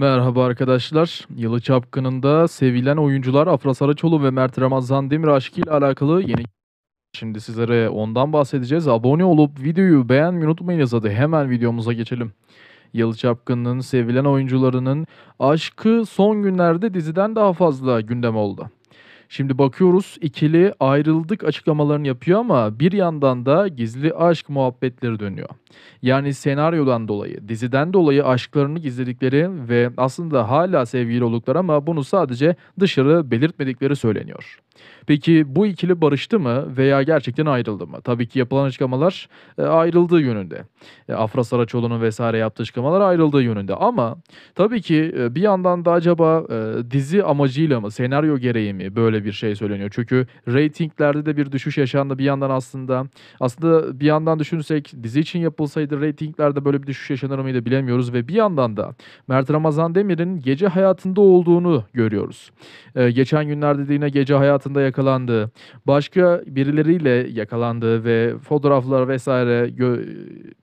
Merhaba arkadaşlar. Yılı Çapkını'nda sevilen oyuncular Afra Saraçoğlu ve Mert Ramazan Demir aşkı ile alakalı yeni... Şimdi sizlere ondan bahsedeceğiz. Abone olup videoyu beğenmeyi unutmayınız. Hadi hemen videomuza geçelim. Yalı Çapkın'ın sevilen oyuncularının aşkı son günlerde diziden daha fazla gündem oldu. Şimdi bakıyoruz ikili ayrıldık açıklamalarını yapıyor ama bir yandan da gizli aşk muhabbetleri dönüyor. Yani senaryodan dolayı, diziden dolayı aşklarını gizledikleri ve aslında hala sevgili oldukları ama bunu sadece dışarı belirtmedikleri söyleniyor. Peki bu ikili barıştı mı veya gerçekten ayrıldı mı? Tabii ki yapılan açıklamalar e, ayrıldığı yönünde. E, Afra Saraçoğlu'nun vesaire yaptığı açıklamalar ayrıldığı yönünde. Ama tabii ki e, bir yandan da acaba dizi amacıyla mı, senaryo gereği mi böyle bir şey söyleniyor? Çünkü reytinglerde de bir düşüş yaşandı bir yandan aslında. Aslında bir yandan düşünürsek dizi için yapılan yapılsaydı reytinglerde böyle bir düşüş yaşanır mıydı bilemiyoruz ve bir yandan da Mert Ramazan Demir'in gece hayatında olduğunu görüyoruz. Ee, geçen günlerde yine gece hayatında yakalandığı, başka birileriyle yakalandığı ve fotoğraflar vesaire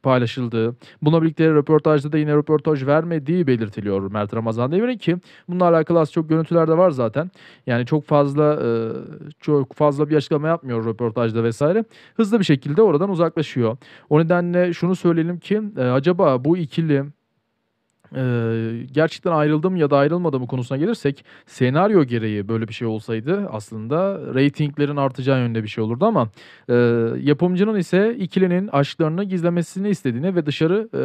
paylaşıldığı, buna birlikte röportajda da yine röportaj vermediği belirtiliyor Mert Ramazan Demir'in ki bununla alakalı az çok görüntüler de var zaten. Yani çok fazla e, çok fazla bir açıklama yapmıyor röportajda vesaire. Hızlı bir şekilde oradan uzaklaşıyor. O nedenle şunu şunu söyleyelim ki e, acaba bu ikili ee, gerçekten ayrıldım ya da ayrılmadım konusuna gelirsek senaryo gereği böyle bir şey olsaydı aslında reytinglerin artacağı yönde bir şey olurdu ama e, yapımcının ise ikilinin aşklarını gizlemesini istediğini ve dışarı e,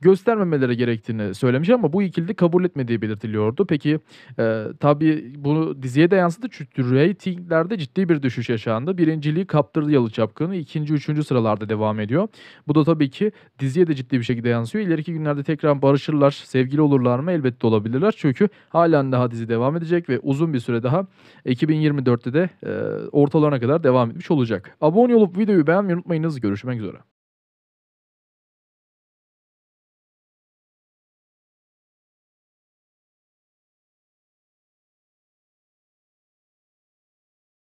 göstermemeleri gerektiğini söylemiş ama bu ikildi kabul etmediği belirtiliyordu. Peki e, tabii bunu diziye de yansıdı çünkü reytinglerde ciddi bir düşüş yaşandı. Birinciliği kaptırdı Yalı Çapkını. ikinci üçüncü sıralarda devam ediyor. Bu da tabii ki diziye de ciddi bir şekilde yansıyor. İleriki günlerde tekrar barışırlar, sevgili olurlar mı? Elbette olabilirler. Çünkü halen daha dizi devam edecek ve uzun bir süre daha 2024'te de e, ortalarına kadar devam etmiş olacak. Abone olup videoyu beğenmeyi unutmayınız. Görüşmek üzere.